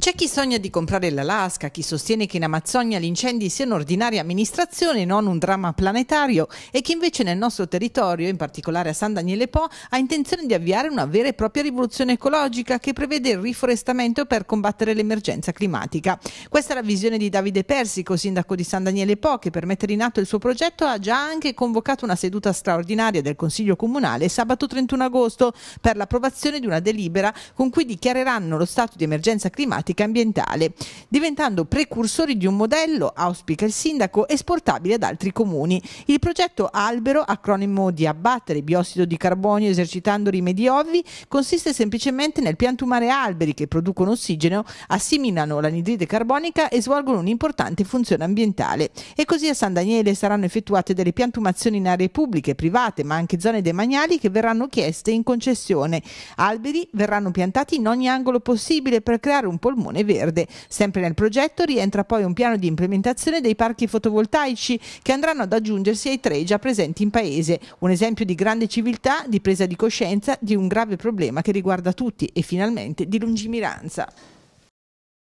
C'è chi sogna di comprare l'Alaska, chi sostiene che in Amazzonia gli incendi siano ordinaria amministrazione e non un dramma planetario e chi invece nel nostro territorio, in particolare a San Daniele Po, ha intenzione di avviare una vera e propria rivoluzione ecologica che prevede il riforestamento per combattere l'emergenza climatica. Questa è la visione di Davide Persico, sindaco di San Daniele Po, che per mettere in atto il suo progetto ha già anche convocato una seduta straordinaria del Consiglio Comunale sabato 31 agosto per l'approvazione di una delibera con cui dichiareranno lo stato di emergenza climatica tematica ambientale, diventando precursori di un modello, auspica il sindaco, esportabile ad altri comuni. Il progetto Albero, acronimo di abbattere biossido di carbonio esercitando rimedi ovvi, consiste semplicemente nel piantumare alberi che producono ossigeno, assimilano l'anidride carbonica e svolgono un'importante funzione ambientale. E così a San Daniele saranno effettuate delle piantumazioni in aree pubbliche, private, ma anche zone demaniali che verranno chieste in concessione. Alberi verranno piantati in ogni angolo possibile per creare un polmone polmone verde. Sempre nel progetto rientra poi un piano di implementazione dei parchi fotovoltaici che andranno ad aggiungersi ai tre già presenti in paese. Un esempio di grande civiltà, di presa di coscienza di un grave problema che riguarda tutti e finalmente di lungimiranza.